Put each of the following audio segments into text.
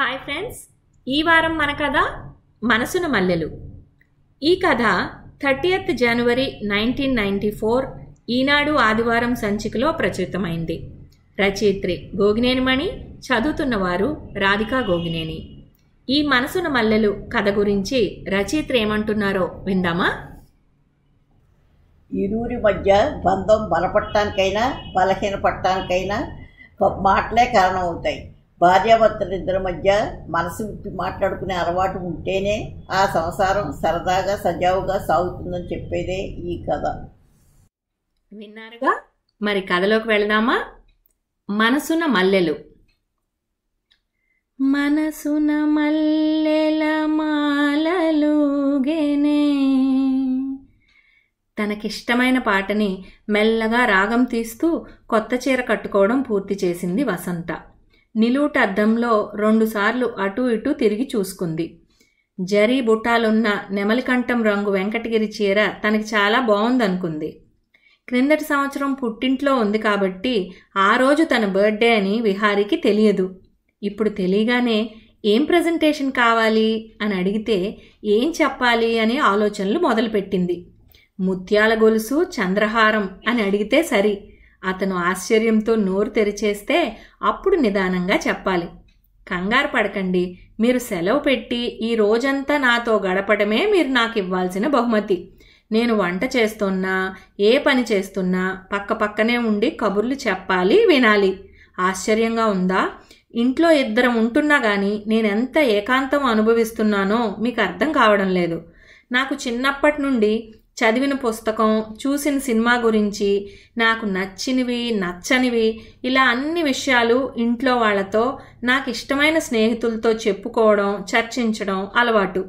hi friends ఈ వారం మన కథ మనసున మల్లెలు ఈ కథ thirtieth January nineteen ninety four Eenadu ఆదివారం సంచికలో ప్రచురితమైంది రచయిత్రి గోగినేనిమణి చదువుతున్నవారు రాధికా గోగినేని ఈ మనసున మల్లెలు కథ గురించి రచయిత్ర ఏమంటున్నారో విందామా ఇరువురి మధ్య బంధం బలపడటానికైనా బలహీనపడటానికైనా మాటలే కారణం అవుతాయి భార్యాభర్తలిద్దరి మధ్య మనసు విప్పి మాట్లాడుకునే అలవాటు ఉంటేనే ఆ సంసారం సరదాగా సజావుగా సాగుతుందని చెప్పేదే ఈ కథ విన్నారుగా మరి కథలోకి వెళదామా మనసున మల్లెలు మనసున మల్లెల మాలలుగెనే తనకిష్టమైన పాటని మెల్లగా రాగం తీస్తూ కొత్త చీర కట్టుకోవడం పూర్తి చేసింది వసంత అద్దంలో రెండుసార్లు అటూ ఇటూ తిరిగి చూసుకుంది జరీ బుటాలున్న నెమలికంఠం రంగు వెంకటగిరి చీర తనకి చాలా బాగుందనుకుంది క్రిందటి సంవత్సరం పుట్టింట్లో ఉంది కాబట్టి ఆ రోజు తన బర్త్డే అని విహారీకి తెలియదు ఇప్పుడు తెలియగానే ఏం ప్రజెంటేషన్ కావాలి అని అడిగితే ఏం చెప్పాలి అనే ఆలోచనలు మొదలుపెట్టింది ముత్యాల గొలుసు చంద్రహారం అని అడిగితే సరి అతను ఆశ్చర్యంతో నోరు తెరిచేస్తే అప్పుడు నిదానంగా చెప్పాలి కంగారు పడకండి మీరు సెలవు పెట్టి ఈ రోజంతా నాతో గడపడమే మీరు నాకు ఇవ్వాల్సిన బహుమతి నేను వంట చేస్తున్నా ఏ పని చేస్తున్నా పక్క పక్కనే ఉండి కబుర్లు చెప్పాలి వినాలి ఆశ్చర్యంగా ఉందా ఇంట్లో ఇద్దరం ఉంటున్నా కానీ నేనెంత ఏకాంతం అనుభవిస్తున్నానో మీకు అర్థం కావడం లేదు నాకు చిన్నప్పటి నుండి చదివిన పుస్తకం చూసిన సినిమా గురించి నాకు నచ్చినవి నచ్చనివి ఇలా అన్ని విషయాలు ఇంట్లో వాళ్ళతో నాకు ఇష్టమైన స్నేహితులతో చెప్పుకోవడం చర్చించడం అలవాటు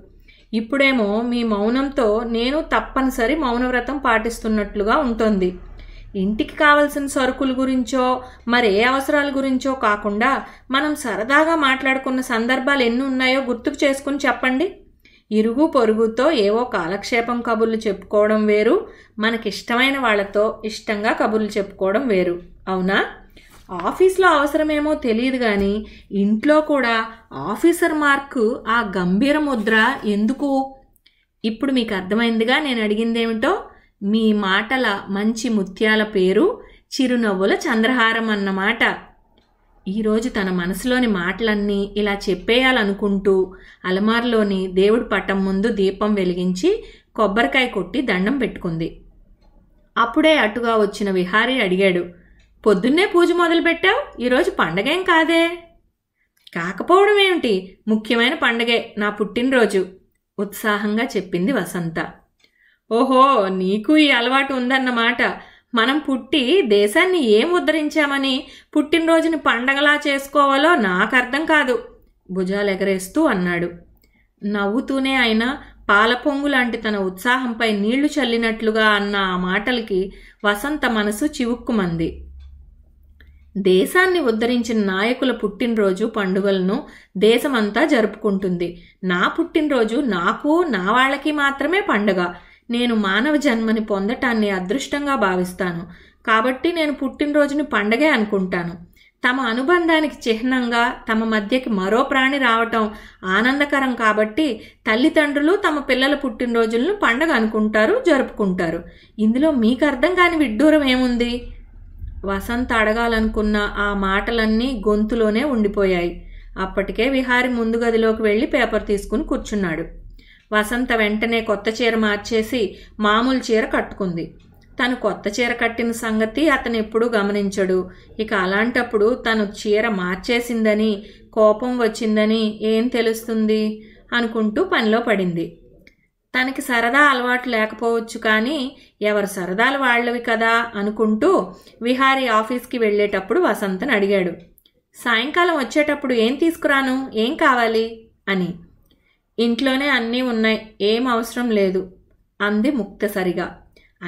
ఇప్పుడేమో మీ మౌనంతో నేను తప్పనిసరి మౌనవ్రతం పాటిస్తున్నట్లుగా ఉంటుంది ఇంటికి కావలసిన సరుకుల గురించో మరే అవసరాల గురించో కాకుండా మనం సరదాగా మాట్లాడుకున్న సందర్భాలు ఎన్ని ఉన్నాయో గుర్తుకు చేసుకుని చెప్పండి ఇరుగు పొరుగుతో ఏవో కాలక్షేపం కబుర్లు చెప్పుకోవడం వేరు మనకిష్టమైన వాళ్ళతో ఇష్టంగా కబుర్లు చెప్పుకోవడం వేరు అవునా ఆఫీస్లో అవసరమేమో తెలియదు కానీ ఇంట్లో కూడా ఆఫీసర్ మార్కు ఆ గంభీర ముద్ర ఎందుకు ఇప్పుడు మీకు అర్థమైందిగా నేను అడిగిందేమిటో మీ మాటల మంచి ముత్యాల పేరు చిరునవ్వుల చంద్రహారం అన్నమాట ఈరోజు తన మనసులోని మాటలన్నీ ఇలా చెప్పేయాలనుకుంటూ అలమార్లోని దేవుడి పటం ముందు దీపం వెలిగించి కొబ్బరికాయ కొట్టి దండం పెట్టుకుంది అప్పుడే అటుగా వచ్చిన విహారి అడిగాడు పొద్దున్నే పూజ మొదలుపెట్టావు ఈరోజు పండగేం కాదే కాకపోవడం ఏమిటి ముఖ్యమైన పండగే నా పుట్టినరోజు ఉత్సాహంగా చెప్పింది వసంత ఓహో నీకు ఈ అలవాటు ఉందన్నమాట మనం పుట్టి దేశాన్ని ఏం ఉద్ధరించామని పుట్టినరోజుని పండగలా చేసుకోవాలో నాకు అర్థం కాదు భుజాలు ఎగరేస్తూ అన్నాడు నవ్వుతూనే ఆయన పాలపొంగు లాంటి తన ఉత్సాహంపై నీళ్లు చల్లినట్లుగా అన్న ఆ మాటలకి వసంత మనసు చివుక్కుమంది దేశాన్ని ఉద్ధరించిన నాయకుల పుట్టినరోజు పండుగలను దేశమంతా జరుపుకుంటుంది నా పుట్టినరోజు నాకు నా వాళ్ళకి మాత్రమే పండుగ నేను మానవ జన్మని పొందటాన్ని అదృష్టంగా భావిస్తాను కాబట్టి నేను పుట్టినరోజుని పండగే అనుకుంటాను తమ అనుబంధానికి చిహ్నంగా తమ మధ్యకి మరో ప్రాణి రావటం ఆనందకరం కాబట్టి తల్లిదండ్రులు తమ పిల్లల పుట్టినరోజులను పండగ అనుకుంటారు జరుపుకుంటారు ఇందులో మీకు అర్థం కాని విడ్డూరం ఏముంది వసంత్ అడగాలనుకున్న ఆ మాటలన్నీ గొంతులోనే ఉండిపోయాయి అప్పటికే విహారి ముందు గదిలోకి వెళ్ళి పేపర్ తీసుకుని కూర్చున్నాడు వసంత వెంటనే కొత్త చీర మార్చేసి మామూలు చీర కట్టుకుంది తను కొత్త చీర కట్టిన సంగతి అతను ఎప్పుడూ గమనించడు ఇక అలాంటప్పుడు తను చీర మార్చేసిందని కోపం వచ్చిందని ఏం తెలుస్తుంది అనుకుంటూ పనిలో పడింది తనకి సరదా అలవాటు లేకపోవచ్చు కానీ ఎవరు సరదాలు వాళ్ళవి కదా అనుకుంటూ విహారీ ఆఫీస్కి వెళ్ళేటప్పుడు వసంతను అడిగాడు సాయంకాలం వచ్చేటప్పుడు ఏం తీసుకురాను ఏం కావాలి అని ఇంట్లోనే అన్నీ ఉన్నాయి ఏం అవసరం లేదు అంది ముక్తసరిగా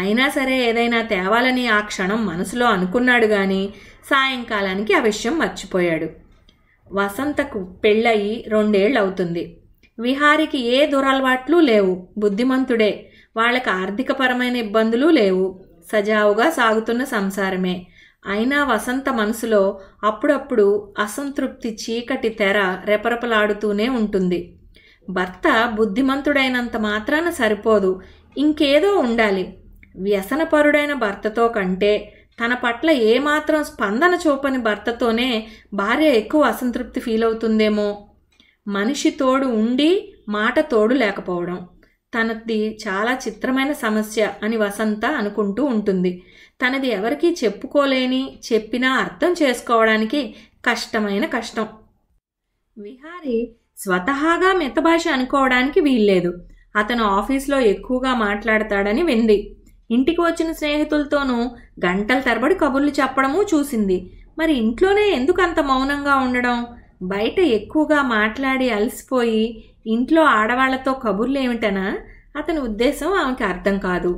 అయినా సరే ఏదైనా తేవాలని ఆ క్షణం మనసులో అనుకున్నాడు గాని సాయంకాలానికి ఆ విషయం మర్చిపోయాడు వసంతకు పెళ్ళయి రెండేళ్లవుతుంది విహారికి ఏ దురలవాట్లు లేవు బుద్ధిమంతుడే వాళ్ళకి ఆర్థికపరమైన ఇబ్బందులు లేవు సజావుగా సాగుతున్న సంసారమే అయినా వసంత మనసులో అప్పుడప్పుడు అసంతృప్తి చీకటి తెర రెపరెపలాడుతూనే ఉంటుంది భర్త బుద్ధిమంతుడైనంత మాత్రాన సరిపోదు ఇంకేదో ఉండాలి వ్యసనపరుడైన భర్తతో కంటే తన పట్ల ఏమాత్రం స్పందన చూపని భర్తతోనే భార్య ఎక్కువ అసంతృప్తి ఫీల్ అవుతుందేమో మనిషి తోడు ఉండి మాట తోడు లేకపోవడం తనది చాలా చిత్రమైన సమస్య అని వసంత అనుకుంటూ ఉంటుంది తనది ఎవరికీ చెప్పుకోలేని చెప్పినా అర్థం చేసుకోవడానికి కష్టమైన కష్టం విహారీ స్వతహాగా మిత భాష అనుకోవడానికి వీల్లేదు అతను ఆఫీస్లో ఎక్కువగా మాట్లాడతాడని వింది ఇంటికి వచ్చిన స్నేహితులతోనూ గంటల తరబడి కబుర్లు చెప్పడము చూసింది మరి ఇంట్లోనే ఎందుకు అంత మౌనంగా ఉండడం బయట ఎక్కువగా మాట్లాడి అలసిపోయి ఇంట్లో ఆడవాళ్లతో కబుర్లు ఏమిటనా అతని ఉద్దేశం ఆమెకి అర్థం కాదు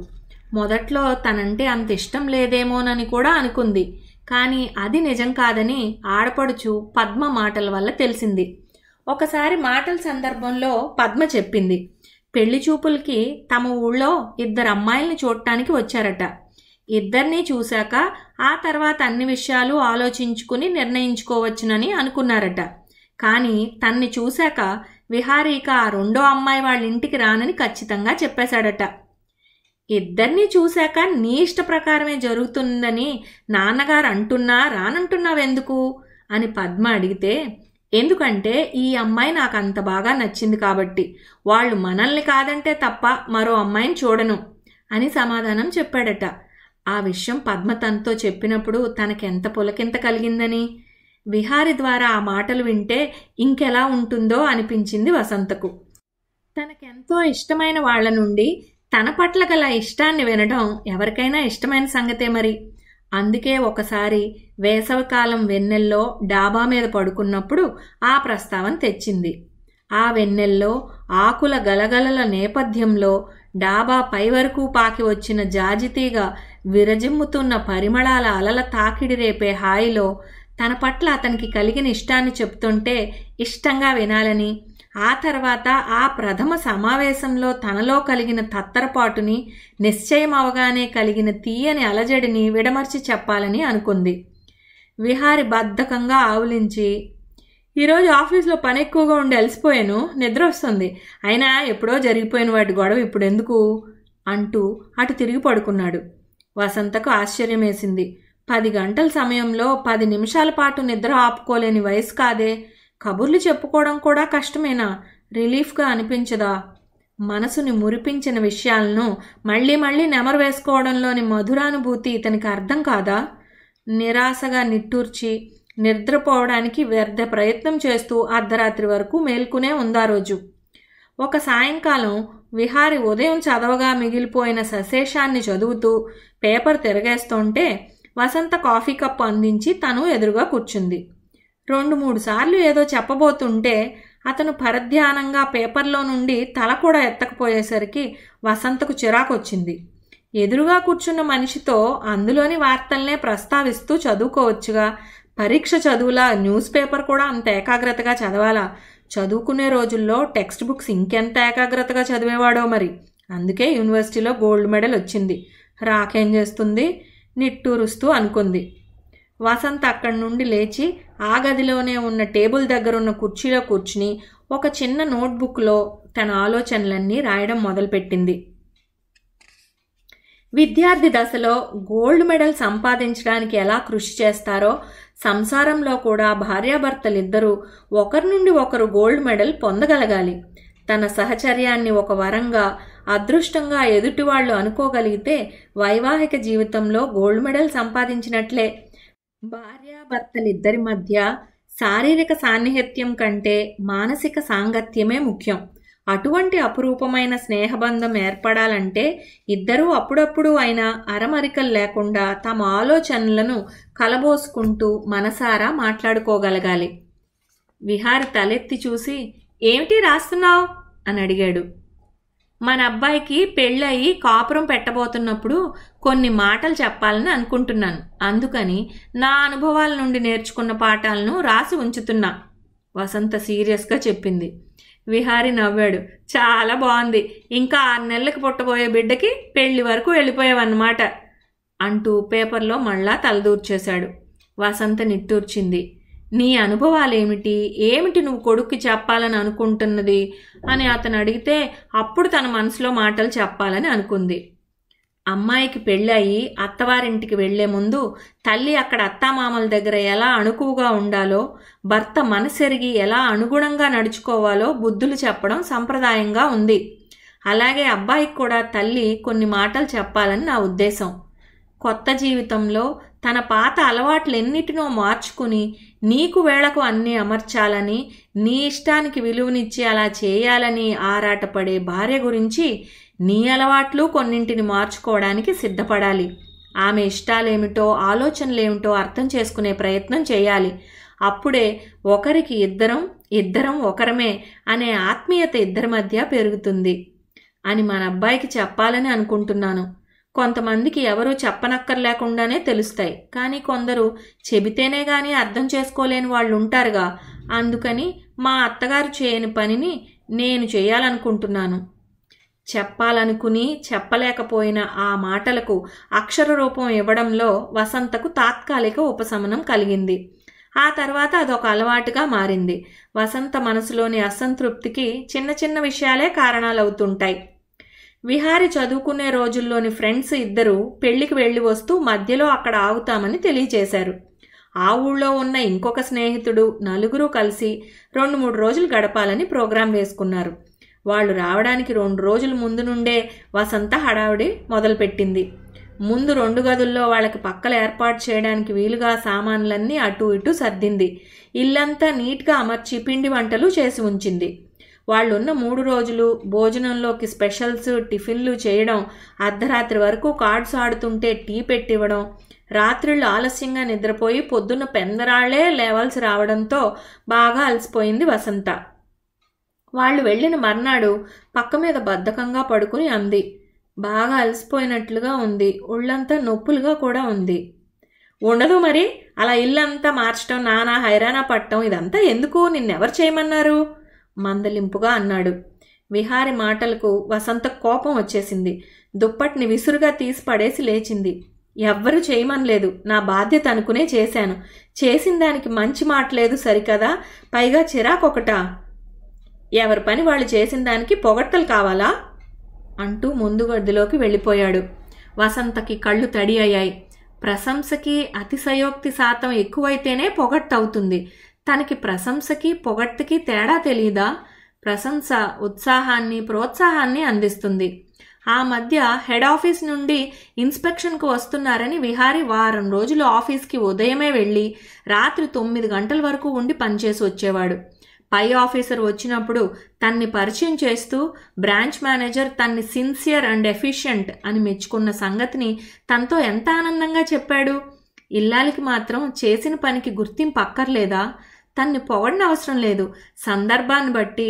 మొదట్లో తనంటే అంత ఇష్టం లేదేమోనని కూడా అనుకుంది కానీ అది నిజం కాదని ఆడపడుచు పద్మ మాటల వల్ల తెలిసింది ఒకసారి మాటల సందర్భంలో పద్మ చెప్పింది పెళ్లి చూపులకి తమ ఊళ్ళో ఇద్దరు అమ్మాయిల్ని చూడటానికి వచ్చారట ఇద్దరినీ చూశాక ఆ తర్వాత అన్ని విషయాలు ఆలోచించుకుని నిర్ణయించుకోవచ్చునని అనుకున్నారట కానీ తన్ని చూశాక విహారీక ఆ రెండో అమ్మాయి వాళ్ళ ఇంటికి రానని ఖచ్చితంగా చెప్పేశాడట ఇద్దరినీ చూశాక నీ ఇష్ట ప్రకారమే జరుగుతుందని నాన్నగారు అంటున్నా రానంటున్నావెందుకు అని పద్మ అడిగితే ఎందుకంటే ఈ అమ్మాయి నాకు అంత బాగా నచ్చింది కాబట్టి వాళ్ళు మనల్ని కాదంటే తప్ప మరో అమ్మాయిని చూడను అని సమాధానం చెప్పాడట ఆ విషయం పద్మ తనతో చెప్పినప్పుడు తనకెంత పులకింత కలిగిందని విహారి ద్వారా ఆ మాటలు వింటే ఇంకెలా ఉంటుందో అనిపించింది వసంతకు తనకెంతో ఇష్టమైన వాళ్ల నుండి తన పట్ల గల ఇష్టాన్ని వినడం ఎవరికైనా ఇష్టమైన సంగతే మరి అందుకే ఒకసారి వేసవకాలం వెన్నెల్లో డాబా మీద పడుకున్నప్పుడు ఆ ప్రస్తావన తెచ్చింది ఆ వెన్నెల్లో ఆకుల గలగలల నేపథ్యంలో డాబా పై వరకు పాకి వచ్చిన జాజితీగ విరజిమ్ముతున్న పరిమళాల అలల తాకిడి రేపే హాయిలో తన పట్ల అతనికి కలిగిన ఇష్టాన్ని చెప్తుంటే ఇష్టంగా వినాలని ఆ తర్వాత ఆ ప్రథమ సమావేశంలో తనలో కలిగిన తత్తరపాటుని నిశ్చయం అవగానే కలిగిన తీయని అలజడిని విడమర్చి చెప్పాలని అనుకుంది విహారి బద్ధకంగా ఆవులించి ఈరోజు ఆఫీస్లో పని ఎక్కువగా ఉండి అలసిపోయాను నిద్ర వస్తుంది అయినా ఎప్పుడో జరిగిపోయిన వాటి గొడవ ఇప్పుడు ఎందుకు అంటూ అటు తిరిగి పడుకున్నాడు వసంతకు ఆశ్చర్యమేసింది పది గంటల సమయంలో పది నిమిషాల పాటు నిద్ర ఆపుకోలేని వయసు కాదే కబుర్లు చెప్పుకోవడం కూడా కష్టమేనా రిలీఫ్గా అనిపించదా మనసుని మురిపించిన విషయాలను మళ్ళీ మళ్ళీ నెమరు వేసుకోవడంలోని మధురానుభూతి ఇతనికి అర్థం కాదా నిరాశగా నిట్టూర్చి నిద్రపోవడానికి వ్యర్థ ప్రయత్నం చేస్తూ అర్ధరాత్రి వరకు మేల్కునే ఉందా రోజు ఒక సాయంకాలం విహారి ఉదయం చదవగా మిగిలిపోయిన సశేషాన్ని చదువుతూ పేపర్ తిరగేస్తుంటే వసంత కాఫీ కప్పు అందించి తను ఎదురుగా కూర్చుంది రెండు మూడు సార్లు ఏదో చెప్పబోతుంటే అతను పరధ్యానంగా పేపర్లో నుండి తల కూడా ఎత్తకపోయేసరికి వసంతకు చిరాకొచ్చింది ఎదురుగా కూర్చున్న మనిషితో అందులోని వార్తల్నే ప్రస్తావిస్తూ చదువుకోవచ్చుగా పరీక్ష చదువులా న్యూస్ పేపర్ కూడా అంత ఏకాగ్రతగా చదవాలా చదువుకునే రోజుల్లో టెక్స్ట్ బుక్స్ ఇంకెంత ఏకాగ్రతగా చదివేవాడో మరి అందుకే యూనివర్సిటీలో గోల్డ్ మెడల్ వచ్చింది రాకేం చేస్తుంది నిట్టూరుస్తూ అనుకుంది వసంత్ అక్కడి నుండి లేచి ఆ గదిలోనే ఉన్న టేబుల్ దగ్గరున్న కుర్చీలో కూర్చుని ఒక చిన్న నోట్బుక్లో తన ఆలోచనలన్నీ రాయడం మొదలుపెట్టింది విద్యార్థి దశలో గోల్డ్ మెడల్ సంపాదించడానికి ఎలా కృషి చేస్తారో సంసారంలో కూడా భార్యాభర్తలిద్దరూ ఒకరి నుండి ఒకరు గోల్డ్ మెడల్ పొందగలగాలి తన సహచర్యాన్ని ఒక వరంగా అదృష్టంగా ఎదుటివాళ్లు అనుకోగలిగితే వైవాహిక జీవితంలో గోల్డ్ మెడల్ సంపాదించినట్లే భార్యాభర్తలిద్దరి మధ్య శారీరక సాన్నిహిత్యం కంటే మానసిక సాంగత్యమే ముఖ్యం అటువంటి అపురూపమైన స్నేహబంధం ఏర్పడాలంటే ఇద్దరూ అప్పుడప్పుడు అయిన అరమరికలు లేకుండా తమ ఆలోచనలను కలబోసుకుంటూ మనసారా మాట్లాడుకోగలగాలి విహారి తలెత్తి చూసి ఏమిటి రాస్తున్నావు అని అడిగాడు మన అబ్బాయికి పెళ్ళయి కాపురం పెట్టబోతున్నప్పుడు కొన్ని మాటలు చెప్పాలని అనుకుంటున్నాను అందుకని నా అనుభవాల నుండి నేర్చుకున్న పాఠాలను రాసి ఉంచుతున్నా వసంత సీరియస్గా చెప్పింది విహారి నవ్వాడు చాలా బాగుంది ఇంకా ఆరు నెలలకు పుట్టబోయే బిడ్డకి పెళ్లి వరకు వెళ్ళిపోయావన్నమాట అంటూ పేపర్లో మళ్ళా తలదూర్చేశాడు వసంత నిట్టూర్చింది నీ అనుభవాలేమిటి ఏమిటి నువ్వు కొడుక్కి చెప్పాలని అనుకుంటున్నది అని అతను అడిగితే అప్పుడు తన మనసులో మాటలు చెప్పాలని అనుకుంది అమ్మాయికి పెళ్ళయి అత్తవారింటికి వెళ్లే ముందు తల్లి అక్కడ అత్తామామల దగ్గర ఎలా అణుకువగా ఉండాలో భర్త మనసెరిగి ఎలా అనుగుణంగా నడుచుకోవాలో బుద్ధులు చెప్పడం సంప్రదాయంగా ఉంది అలాగే అబ్బాయికి కూడా తల్లి కొన్ని మాటలు చెప్పాలని నా ఉద్దేశం కొత్త జీవితంలో తన పాత అలవాట్లెన్నిటినో మార్చుకుని నీకు వేళకు అన్నీ అమర్చాలని నీ ఇష్టానికి విలువనిచ్చి అలా చేయాలని ఆరాటపడే భార్య గురించి నీ అలవాట్లు కొన్నింటిని మార్చుకోవడానికి సిద్ధపడాలి ఆమె ఇష్టాలేమిటో ఆలోచనలేమిటో అర్థం చేసుకునే ప్రయత్నం చేయాలి అప్పుడే ఒకరికి ఇద్దరం ఇద్దరం ఒకరమే అనే ఆత్మీయత ఇద్దరి మధ్య పెరుగుతుంది అని మన అబ్బాయికి చెప్పాలని అనుకుంటున్నాను కొంతమందికి ఎవరూ చెప్పనక్కర్లేకుండానే తెలుస్తాయి కానీ కొందరు చెబితేనే కానీ అర్థం చేసుకోలేని వాళ్ళు ఉంటారుగా అందుకని మా అత్తగారు చేయని పనిని నేను చేయాలనుకుంటున్నాను చెప్పాలనుకుని చెప్పలేకపోయిన ఆ మాటలకు అక్షర రూపం ఇవ్వడంలో వసంతకు తాత్కాలిక ఉపశమనం కలిగింది ఆ తర్వాత అదొక అలవాటుగా మారింది వసంత మనసులోని అసంతృప్తికి చిన్న చిన్న విషయాలే కారణాలవుతుంటాయి విహారి చదువుకునే రోజుల్లోని ఫ్రెండ్స్ ఇద్దరు పెళ్లికి వెళ్ళి వస్తూ మధ్యలో అక్కడ ఆగుతామని తెలియజేశారు ఆ ఊళ్ళో ఉన్న ఇంకొక స్నేహితుడు నలుగురు కలిసి రెండు మూడు రోజులు గడపాలని ప్రోగ్రాం వేసుకున్నారు వాళ్ళు రావడానికి రెండు రోజుల ముందు నుండే వసంత హడావిడి మొదలుపెట్టింది ముందు రెండు గదుల్లో వాళ్ళకి పక్కలు ఏర్పాటు చేయడానికి వీలుగా సామాన్లన్నీ అటు ఇటు సర్దింది ఇల్లంతా నీట్గా అమర్చి పిండి వంటలు చేసి ఉంచింది వాళ్ళున్న మూడు రోజులు భోజనంలోకి స్పెషల్స్ టిఫిన్లు చేయడం అర్ధరాత్రి వరకు కార్డ్స్ ఆడుతుంటే టీ పెట్టివ్వడం రాత్రిళ్ళు ఆలస్యంగా నిద్రపోయి పొద్దున్న పెందరాళ్లే లేవాల్సి రావడంతో బాగా అలసిపోయింది వసంత వాళ్ళు వెళ్ళిన మర్నాడు పక్క మీద బద్ధకంగా పడుకుని అంది బాగా అలసిపోయినట్లుగా ఉంది ఒళ్ళంతా నొప్పులుగా కూడా ఉంది ఉండదు మరి అలా ఇల్లంతా మార్చడం నానా హైరానా పట్టడం ఇదంతా ఎందుకు నిన్నెవరు చేయమన్నారు మందలింపుగా అన్నాడు విహారి మాటలకు వసంత కోపం వచ్చేసింది దుప్పటిని విసురుగా తీసి పడేసి లేచింది ఎవ్వరు చేయమనలేదు నా బాధ్యత అనుకునే చేశాను చేసిన దానికి మంచి మాట లేదు సరికదా పైగా చిరాకొకట ఎవరి పని వాళ్ళు చేసిన దానికి పొగట్టలు కావాలా అంటూ ముందు గదిలోకి వెళ్ళిపోయాడు వసంతకి కళ్ళు తడి అయ్యాయి ప్రశంసకి అతిశయోక్తి శాతం ఎక్కువైతేనే పొగట్టవుతుంది తనకి ప్రశంసకి పొగట్టుకి తేడా తెలియదా ప్రశంస ఉత్సాహాన్ని ప్రోత్సాహాన్ని అందిస్తుంది ఆ మధ్య హెడ్ ఆఫీస్ నుండి ఇన్స్పెక్షన్కు వస్తున్నారని విహారి వారం రోజులు ఆఫీస్కి ఉదయమే వెళ్ళి రాత్రి తొమ్మిది గంటల వరకు ఉండి పనిచేసి వచ్చేవాడు పై ఆఫీసర్ వచ్చినప్పుడు తన్ని పరిచయం చేస్తూ బ్రాంచ్ మేనేజర్ తన్ని సిన్సియర్ అండ్ ఎఫిషియంట్ అని మెచ్చుకున్న సంగతిని తనతో ఎంత ఆనందంగా చెప్పాడు ఇల్లాలికి మాత్రం చేసిన పనికి గుర్తింపు అక్కర్లేదా తన్ని పొగడిన అవసరం లేదు సందర్భాన్ని బట్టి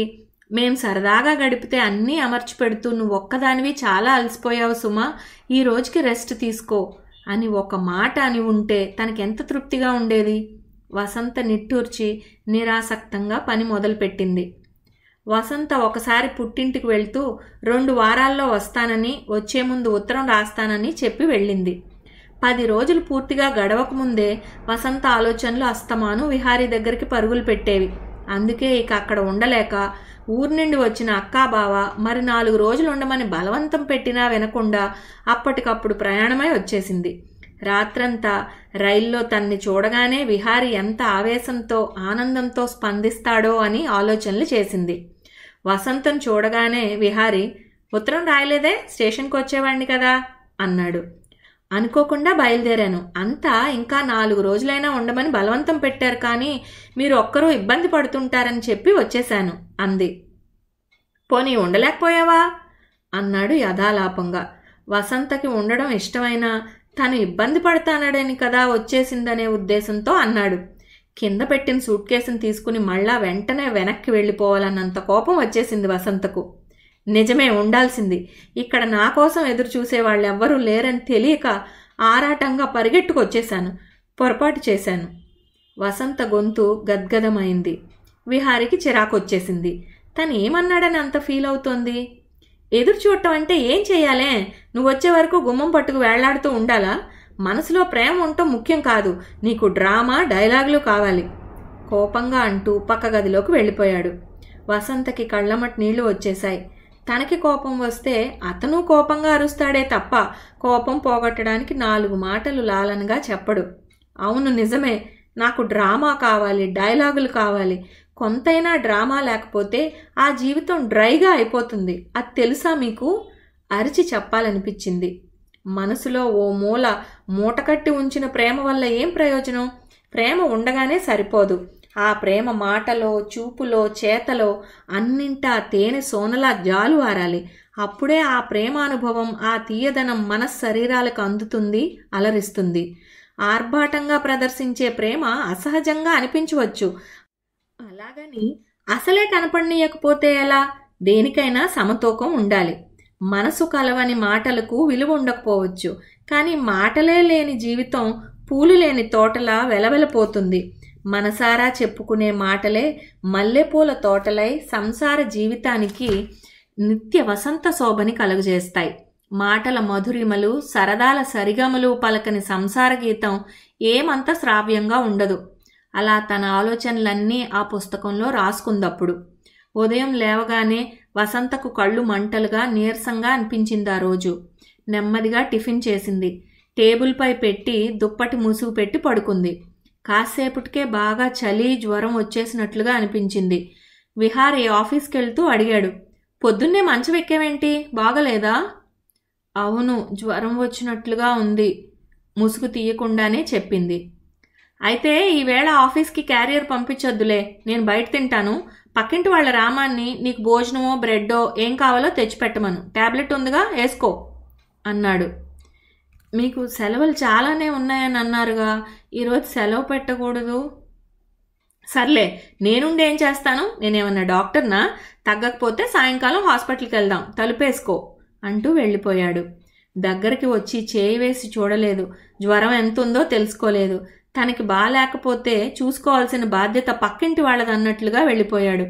మేం సరదాగా గడిపితే అన్నీ అమర్చి పెడుతూ నువ్వు ఒక్కదానివి చాలా అలసిపోయావు సుమా ఈ రోజుకి రెస్ట్ తీసుకో అని ఒక మాట అని ఉంటే తనకెంత తృప్తిగా ఉండేది వసంత నిట్టూర్చి నిరాసక్తంగా పని మొదలుపెట్టింది వసంత ఒకసారి పుట్టింటికి వెళ్తూ రెండు వారాల్లో వస్తానని వచ్చే ముందు ఉత్తరం రాస్తానని చెప్పి వెళ్ళింది పది రోజులు పూర్తిగా గడవకముందే వసంత ఆలోచనలు అస్తమాను విహారీ దగ్గరికి పరుగులు పెట్టేవి అందుకే ఇక అక్కడ ఉండలేక ఊరి నుండి వచ్చిన అక్కాబావ మరి నాలుగు రోజులు ఉండమని బలవంతం పెట్టినా వినకుండా అప్పటికప్పుడు ప్రయాణమై వచ్చేసింది రాత్రంతా రైల్లో తన్ని చూడగానే విహారి ఎంత ఆవేశంతో ఆనందంతో స్పందిస్తాడో అని ఆలోచనలు చేసింది వసంతం చూడగానే విహారి ఉత్తరం రాయలేదే స్టేషన్కి వచ్చేవాడిని కదా అన్నాడు అనుకోకుండా బయలుదేరాను అంతా ఇంకా నాలుగు రోజులైనా ఉండమని బలవంతం పెట్టారు కానీ మీరు ఒక్కరూ ఇబ్బంది పడుతుంటారని చెప్పి వచ్చేశాను అంది పోనీ ఉండలేకపోయావా అన్నాడు యథాలాపంగా వసంతకి ఉండడం ఇష్టమైనా తను ఇబ్బంది పడతానడని కదా వచ్చేసిందనే ఉద్దేశంతో అన్నాడు కింద పెట్టిన సూట్ కేసును తీసుకుని మళ్ళా వెంటనే వెనక్కి వెళ్ళిపోవాలన్నంత కోపం వచ్చేసింది వసంతకు నిజమే ఉండాల్సింది ఇక్కడ నా కోసం ఎదురు చూసేవాళ్ళు లేరని తెలియక ఆరాటంగా పరిగెట్టుకొచ్చేశాను పొరపాటు చేశాను వసంత గొంతు గద్గదమైంది విహారికి చిరాకొచ్చేసింది తను ఏమన్నాడని అంత ఫీల్ అవుతోంది ఎదురు చూడటం అంటే ఏం చేయాలే నువ్వు వచ్చే వరకు గుమ్మం పట్టుకు వేళ్లాడుతూ ఉండాలా మనసులో ప్రేమ ఉండటం ముఖ్యం కాదు నీకు డ్రామా డైలాగులు కావాలి కోపంగా అంటూ పక్క గదిలోకి వెళ్ళిపోయాడు వసంతకి కళ్ళమట్ నీళ్లు వచ్చేశాయి తనకి కోపం వస్తే అతను కోపంగా అరుస్తాడే తప్ప కోపం పోగొట్టడానికి నాలుగు మాటలు లాలనగా చెప్పడు అవును నిజమే నాకు డ్రామా కావాలి డైలాగులు కావాలి కొంతైనా డ్రామా లేకపోతే ఆ జీవితం డ్రైగా అయిపోతుంది అది తెలుసా మీకు అరిచి చెప్పాలనిపించింది మనసులో ఓ మూల మూటకట్టి ఉంచిన ప్రేమ వల్ల ఏం ప్రయోజనం ప్రేమ ఉండగానే సరిపోదు ఆ ప్రేమ మాటలో చూపులో చేతలో అన్నింటా తేనె సోనలా జాలువారాలి అప్పుడే ఆ ప్రేమానుభవం ఆ తీయదనం మన శరీరాలకు అందుతుంది అలరిస్తుంది ఆర్భాటంగా ప్రదర్శించే ప్రేమ అసహజంగా అనిపించవచ్చు అలాగని అసలే కనపడనీయకపోతే ఎలా దేనికైనా సమతూకం ఉండాలి మనసు కలవని మాటలకు విలువ ఉండకపోవచ్చు కానీ మాటలే లేని జీవితం పూలు లేని తోటలా వెలవెలపోతుంది మనసారా చెప్పుకునే మాటలే మల్లెపూల తోటలై సంసార జీవితానికి నిత్య వసంత శోభని కలుగజేస్తాయి మాటల మధురిమలు సరదాల సరిగమలు పలకని సంసార గీతం ఏమంత శ్రావ్యంగా ఉండదు అలా తన ఆలోచనలన్నీ ఆ పుస్తకంలో రాసుకుందప్పుడు ఉదయం లేవగానే వసంతకు కళ్ళు మంటలుగా నీరసంగా అనిపించింది ఆ రోజు నెమ్మదిగా టిఫిన్ చేసింది టేబుల్పై పెట్టి దుప్పటి ముసుగు పెట్టి పడుకుంది కాసేపటికే బాగా చలి జ్వరం వచ్చేసినట్లుగా అనిపించింది విహారీ ఆఫీస్కి వెళ్తూ అడిగాడు పొద్దున్నే మంచు ఎక్కావేంటి బాగలేదా అవును జ్వరం వచ్చినట్లుగా ఉంది ముసుగు తీయకుండానే చెప్పింది అయితే ఈవేళ ఆఫీస్కి క్యారియర్ పంపించొద్దులే నేను బయట తింటాను పక్కింటి వాళ్ళ రామాన్ని నీకు భోజనమో బ్రెడ్డో ఏం కావాలో తెచ్చిపెట్టమను ట్యాబ్లెట్ ఉందిగా వేసుకో అన్నాడు మీకు సెలవులు చాలానే ఉన్నాయని అన్నారుగా ఈరోజు సెలవు పెట్టకూడదు సర్లే నేనుండి ఏం చేస్తాను నేనేమన్నా డాక్టర్నా తగ్గకపోతే సాయంకాలం హాస్పిటల్కి వెళ్దాం తలుపేసుకో అంటూ వెళ్ళిపోయాడు దగ్గరికి వచ్చి చేయి వేసి చూడలేదు జ్వరం ఎంతుందో తెలుసుకోలేదు తనకి బాగాలేకపోతే చూసుకోవాల్సిన బాధ్యత పక్కింటి వాళ్ళదన్నట్లుగా వెళ్ళిపోయాడు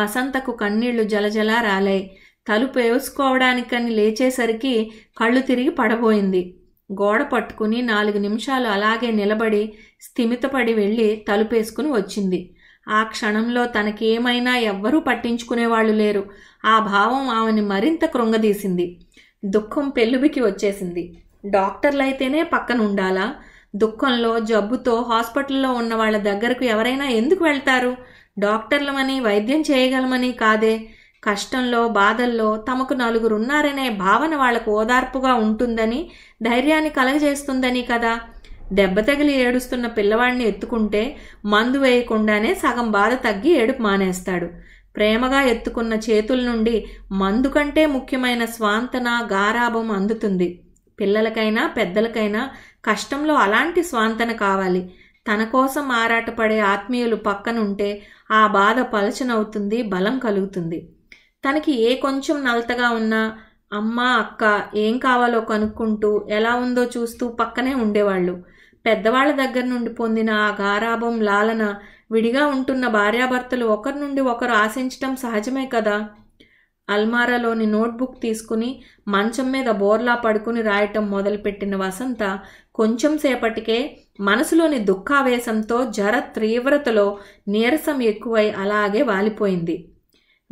వసంతకు కన్నీళ్లు జలజలా రాలాయి తలుపు వేసుకోవడానికని లేచేసరికి కళ్ళు తిరిగి పడబోయింది గోడ పట్టుకుని నాలుగు నిమిషాలు అలాగే నిలబడి స్థిమితపడి వెళ్ళి తలుపేసుకుని వచ్చింది ఆ క్షణంలో తనకేమైనా ఎవ్వరూ పట్టించుకునేవాళ్ళు లేరు ఆ భావం ఆమెని మరింత కృంగదీసింది దుఃఖం పెళ్ళుబికి వచ్చేసింది డాక్టర్లైతేనే పక్కన ఉండాలా దుఃఖంలో జబ్బుతో హాస్పిటల్లో ఉన్న వాళ్ళ దగ్గరకు ఎవరైనా ఎందుకు వెళ్తారు డాక్టర్లమని వైద్యం చేయగలమని కాదే కష్టంలో బాధల్లో తమకు నలుగురున్నారనే భావన వాళ్లకు ఓదార్పుగా ఉంటుందని ధైర్యాన్ని కలగజేస్తుందని కదా దెబ్బతగిలి ఏడుస్తున్న పిల్లవాడిని ఎత్తుకుంటే మందు వేయకుండానే సగం బాధ తగ్గి ఏడుపు మానేస్తాడు ప్రేమగా ఎత్తుకున్న చేతుల నుండి మందు కంటే ముఖ్యమైన స్వాంతన గారాభం అందుతుంది పిల్లలకైనా పెద్దలకైనా కష్టంలో అలాంటి స్వాంతన కావాలి తన కోసం ఆరాటపడే ఆత్మీయులు పక్కనుంటే ఆ బాధ పలచనవుతుంది బలం కలుగుతుంది తనకి ఏ కొంచెం నలతగా ఉన్నా అమ్మ అక్క ఏం కావాలో కనుక్కుంటూ ఎలా ఉందో చూస్తూ పక్కనే ఉండేవాళ్ళు పెద్దవాళ్ల దగ్గర నుండి పొందిన ఆ గారాభం లాలన విడిగా ఉంటున్న భార్యాభర్తలు ఒకరి నుండి ఒకరు ఆశించటం సహజమే కదా అల్మారాలోని నోట్బుక్ తీసుకుని మంచం మీద బోర్లా పడుకుని రాయటం మొదలుపెట్టిన వసంత కొంచెం సేపటికే మనసులోని దుఃఖావేశంతో జర తీవ్రతలో నీరసం ఎక్కువై అలాగే వాలిపోయింది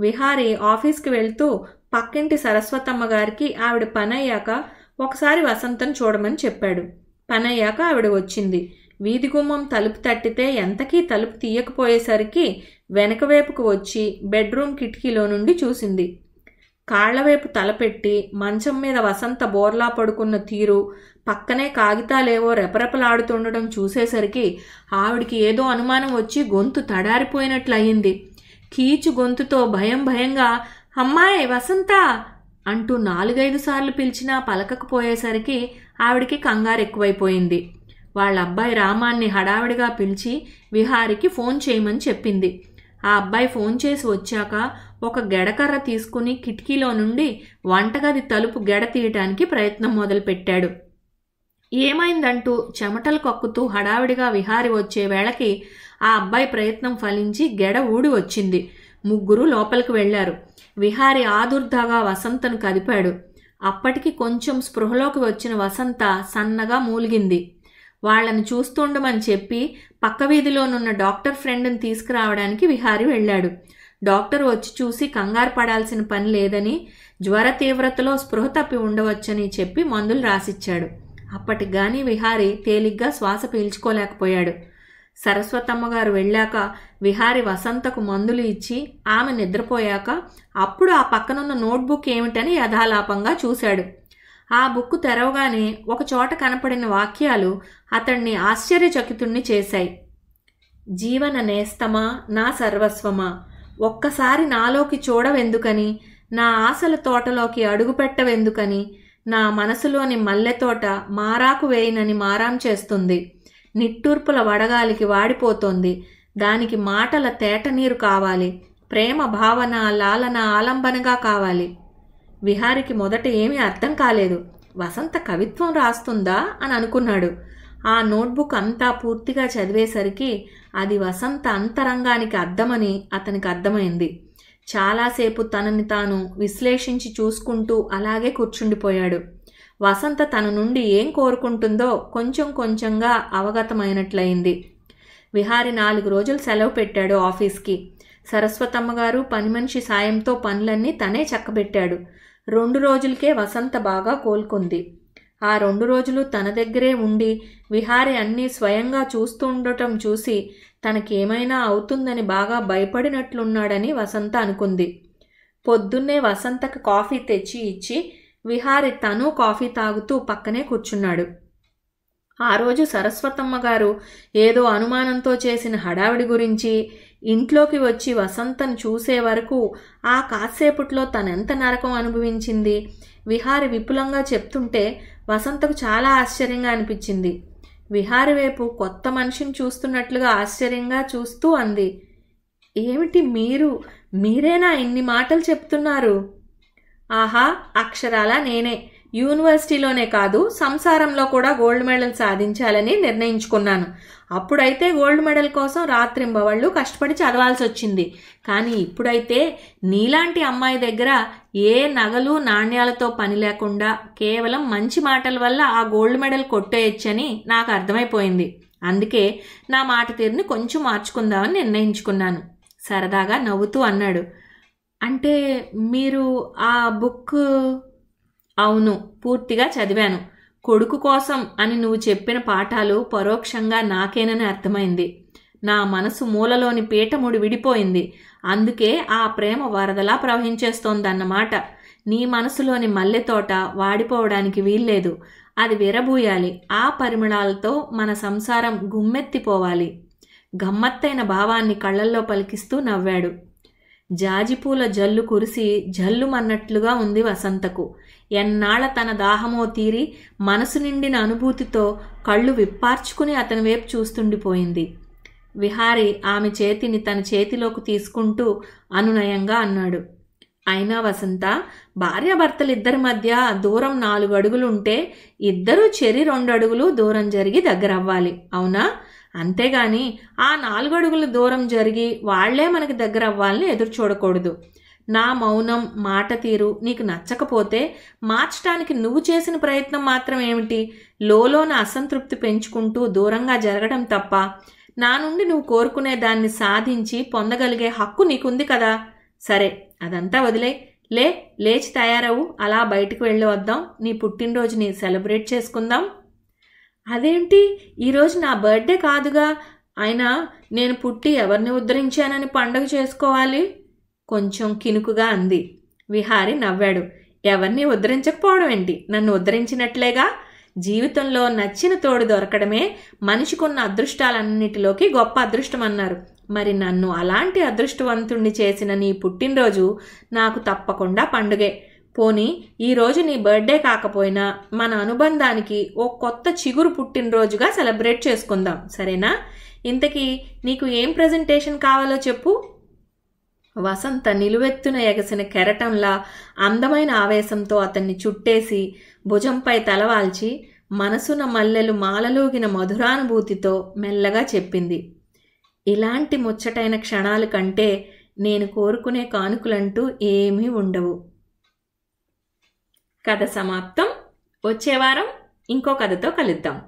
విహారీ ఆఫీస్కి వెళ్తూ పక్కింటి సరస్వతమ్మ గారికి ఆవిడ పనయ్యాక ఒకసారి వసంతం చూడమని చెప్పాడు పనయ్యాక ఆవిడ వచ్చింది వీధి గుమ్మం తలుపు తట్టితే ఎంతకీ తలుపు తీయకపోయేసరికి వెనకవైపుకు వచ్చి బెడ్రూమ్ కిటికీలో నుండి చూసింది కాళ్లవైపు తలపెట్టి మంచం మీద వసంత బోర్లా పడుకున్న తీరు పక్కనే కాగితాలేవో రెపరెపలాడుతుండడం చూసేసరికి ఆవిడికి ఏదో అనుమానం వచ్చి గొంతు తడారిపోయినట్లయింది కీచు గొంతుతో భయం భయంగా అమ్మాయి వసంత అంటూ నాలుగైదు సార్లు పిలిచినా పలకకపోయేసరికి ఆవిడికి కంగారు ఎక్కువైపోయింది వాళ్ళ అబ్బాయి రామాన్ని హడావిడిగా పిలిచి విహారికి ఫోన్ చేయమని చెప్పింది ఆ అబ్బాయి ఫోన్ చేసి వచ్చాక ఒక గెడకర్ర తీసుకుని కిటికీలో నుండి వంటగది తలుపు గెడ తీయటానికి ప్రయత్నం మొదలుపెట్టాడు ఏమైందంటూ చెమటలు కక్కుతూ హడావిడిగా విహారి వచ్చే వేళకి ఆ అబ్బాయి ప్రయత్నం ఫలించి గెడ ఊడి వచ్చింది ముగ్గురు లోపలికి వెళ్లారు విహారి ఆదుర్దాగా వసంతను కదిపాడు అప్పటికి కొంచెం స్పృహలోకి వచ్చిన వసంత సన్నగా మూలిగింది వాళ్లను చూస్తుండమని చెప్పి పక్క వీధిలోనున్న డాక్టర్ ఫ్రెండ్ని తీసుకురావడానికి విహారి వెళ్ళాడు డాక్టర్ వచ్చి చూసి కంగారు పడాల్సిన పని లేదని జ్వర తీవ్రతలో స్పృహ తప్పి ఉండవచ్చని చెప్పి మందులు రాసిచ్చాడు అప్పటికి గాని విహారి తేలిగ్గా శ్వాస పీల్చుకోలేకపోయాడు సరస్వతమ్మ గారు వెళ్ళాక విహారి వసంతకు మందులు ఇచ్చి ఆమె నిద్రపోయాక అప్పుడు ఆ పక్కనున్న నోట్బుక్ ఏమిటని యథాలాపంగా చూశాడు ఆ బుక్ తెరవగానే ఒకచోట కనపడిన వాక్యాలు అతన్ని ఆశ్చర్యచకితుణ్ణి చేశాయి జీవన నేస్తమా నా సర్వస్వమా ఒక్కసారి నాలోకి చూడవెందుకని నా ఆశల తోటలోకి అడుగుపెట్టవెందుకని నా మనసులోని మల్లెతోట మారాకు వేయినని మారాం చేస్తుంది నిట్టూర్పుల వడగాలికి వాడిపోతోంది దానికి మాటల తేటనీరు కావాలి ప్రేమ భావన లాలన ఆలంబనగా కావాలి విహారికి మొదట ఏమీ అర్థం కాలేదు వసంత కవిత్వం రాస్తుందా అని అనుకున్నాడు ఆ నోట్బుక్ అంతా పూర్తిగా చదివేసరికి అది వసంత అంతరంగానికి అర్థమని అతనికి అర్థమైంది చాలాసేపు తనని తాను విశ్లేషించి చూసుకుంటూ అలాగే కూర్చుండిపోయాడు వసంత తన నుండి ఏం కోరుకుంటుందో కొంచెం కొంచెంగా అవగతమైనట్లయింది విహారి నాలుగు రోజులు సెలవు పెట్టాడు ఆఫీస్కి సరస్వతమ్మ గారు పని మనిషి సాయంతో పనులన్నీ తనే చక్కబెట్టాడు రెండు రోజులకే వసంత బాగా కోలుకుంది ఆ రెండు రోజులు తన దగ్గరే ఉండి విహారి అన్నీ స్వయంగా చూస్తుండటం చూసి తనకేమైనా అవుతుందని బాగా భయపడినట్లున్నాడని వసంత అనుకుంది పొద్దున్నే వసంతకు కాఫీ తెచ్చి ఇచ్చి విహారి తను కాఫీ తాగుతూ పక్కనే కూర్చున్నాడు ఆ రోజు సరస్వతమ్మ గారు ఏదో అనుమానంతో చేసిన హడావిడి గురించి ఇంట్లోకి వచ్చి వసంతను చూసే వరకు ఆ కాసేపుట్లో తనెంత నరకం అనుభవించింది విహారి విపులంగా చెప్తుంటే వసంతకు చాలా ఆశ్చర్యంగా అనిపించింది విహారి వైపు కొత్త మనిషిని చూస్తున్నట్లుగా ఆశ్చర్యంగా చూస్తూ అంది ఏమిటి మీరు మీరేనా ఇన్ని మాటలు చెప్తున్నారు ఆహా అక్షరాల నేనే యూనివర్సిటీలోనే కాదు సంసారంలో కూడా గోల్డ్ మెడల్ సాధించాలని నిర్ణయించుకున్నాను అప్పుడైతే గోల్డ్ మెడల్ కోసం రాత్రింబవళ్ళు కష్టపడి చదవాల్సి వచ్చింది కానీ ఇప్పుడైతే నీలాంటి అమ్మాయి దగ్గర ఏ నగలు నాణ్యాలతో పని లేకుండా కేవలం మంచి మాటల వల్ల ఆ గోల్డ్ మెడల్ కొట్టేయచ్చని నాకు అర్థమైపోయింది అందుకే నా మాట తీరుని కొంచెం మార్చుకుందామని నిర్ణయించుకున్నాను సరదాగా నవ్వుతూ అన్నాడు అంటే మీరు ఆ బుక్ అవును పూర్తిగా చదివాను కొడుకు కోసం అని నువ్వు చెప్పిన పాఠాలు పరోక్షంగా నాకేనని అర్థమైంది నా మనసు మూలలోని పీఠముడు విడిపోయింది అందుకే ఆ ప్రేమ వరదలా ప్రవహించేస్తోందన్నమాట నీ మనసులోని మల్లె తోట వాడిపోవడానికి వీల్లేదు అది విరబూయాలి ఆ పరిమళాలతో మన సంసారం గుమ్మెత్తిపోవాలి గమ్మత్తైన భావాన్ని కళ్ళల్లో పలికిస్తూ నవ్వాడు జాజిపూల జల్లు కురిసి జల్లుమన్నట్లుగా ఉంది వసంతకు ఎన్నాళ్ల తన దాహమో తీరి మనసు నిండిన అనుభూతితో కళ్ళు విప్పార్చుకుని అతని వైపు చూస్తుండిపోయింది విహారి ఆమె చేతిని తన చేతిలోకి తీసుకుంటూ అనునయంగా అన్నాడు అయినా వసంత భార్యాభర్తలిద్దరి మధ్య దూరం నాలుగు అడుగులుంటే ఇద్దరూ చెరి రెండు అడుగులు దూరం జరిగి దగ్గరవ్వాలి అవునా అంతేగాని ఆ నాలుగడుగుల దూరం జరిగి వాళ్లే మనకి దగ్గర అవ్వాలని ఎదురు చూడకూడదు నా మౌనం మాట తీరు నీకు నచ్చకపోతే మార్చడానికి నువ్వు చేసిన ప్రయత్నం మాత్రం ఏమిటి లోలోన అసంతృప్తి పెంచుకుంటూ దూరంగా జరగడం తప్ప నా నుండి నువ్వు కోరుకునే దాన్ని సాధించి పొందగలిగే హక్కు నీకుంది కదా సరే అదంతా వదిలే లే లేచి తయారవు అలా బయటకు వెళ్ళి వద్దాం నీ పుట్టినరోజుని సెలబ్రేట్ చేసుకుందాం అదేంటి ఈరోజు నా బర్త్డే కాదుగా అయినా నేను పుట్టి ఎవరిని ఉద్ధరించానని పండగ చేసుకోవాలి కొంచెం కినుకుగా అంది విహారి నవ్వాడు ఎవరిని ఉద్ధరించకపోవడం ఏంటి నన్ను ఉద్ధరించినట్లేగా జీవితంలో నచ్చిన తోడు దొరకడమే మనిషికున్న అదృష్టాలన్నిటిలోకి గొప్ప అదృష్టం అన్నారు మరి నన్ను అలాంటి అదృష్టవంతుణ్ణి చేసిన నీ పుట్టినరోజు నాకు తప్పకుండా పండుగే పోనీ ఈరోజు నీ బర్త్డే కాకపోయినా మన అనుబంధానికి ఓ కొత్త చిగురు పుట్టినరోజుగా సెలబ్రేట్ చేసుకుందాం సరేనా ఇంతకీ నీకు ఏం ప్రజెంటేషన్ కావాలో చెప్పు వసంత నిలువెత్తున ఎగసిన కెరటంలా అందమైన ఆవేశంతో అతన్ని చుట్టేసి భుజంపై తలవాల్చి మనసున మల్లెలు మాలలోగిన మధురానుభూతితో మెల్లగా చెప్పింది ఇలాంటి ముచ్చటైన క్షణాలు కంటే నేను కోరుకునే కానుకలంటూ ఏమీ ఉండవు కథ సమాప్తం వచ్చే వారం ఇంకో కథతో కలుద్దాం